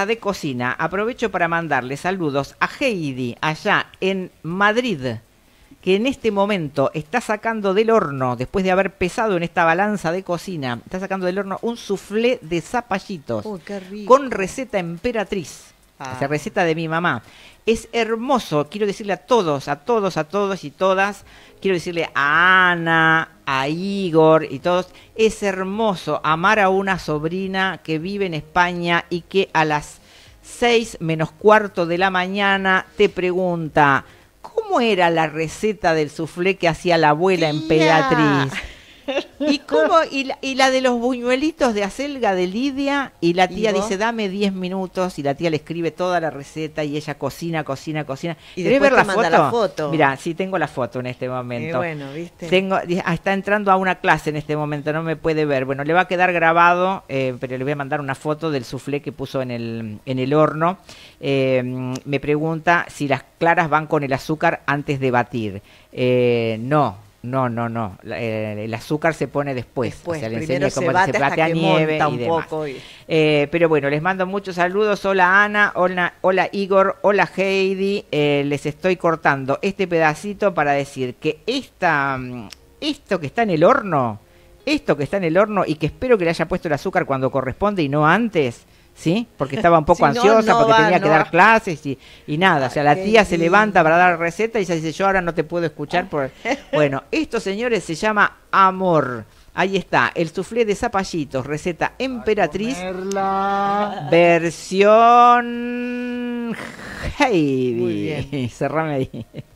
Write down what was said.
de Cocina, aprovecho para mandarle saludos a Heidi allá en Madrid, que en este momento está sacando del horno, después de haber pesado en esta balanza de cocina, está sacando del horno un soufflé de zapallitos con receta emperatriz. Esa ah. receta de mi mamá. Es hermoso, quiero decirle a todos, a todos, a todos y todas, quiero decirle a Ana, a Igor y todos, es hermoso amar a una sobrina que vive en España y que a las seis menos cuarto de la mañana te pregunta, ¿cómo era la receta del soufflé que hacía la abuela en pedatriz. ¿Y cómo? Y la, de los buñuelitos de acelga de Lidia, y la tía dice, dame 10 minutos, y la tía le escribe toda la receta, y ella cocina, cocina, cocina. ¿Y después ver la, foto? la foto? Mira, sí, tengo la foto en este momento. Qué bueno, ¿viste? Tengo, ah, está entrando a una clase en este momento, no me puede ver. Bueno, le va a quedar grabado, eh, pero le voy a mandar una foto del soufflé que puso en el, en el horno. Eh, me pregunta si las claras van con el azúcar antes de batir. Eh, no no, no, no. Eh, el azúcar se pone después. le se, se platea nieve y eh, pero bueno, les mando muchos saludos. Hola Ana, hola, hola Igor, hola Heidi. Eh, les estoy cortando este pedacito para decir que mm, esto que está en el horno, esto que está en el horno y que espero que le haya puesto el azúcar cuando corresponde y no antes, ¿sí? Porque estaba un poco ansiosa, porque tenía que dar clases y, nada. o sea, la tía se levanta para dar receta y se dice, yo ahora no te puedo escuchar. Por... bueno, esto, señores, se llama amor. Ahí está, el soufflé de zapallitos, receta emperatriz, versión Heidi. Cerrame ahí.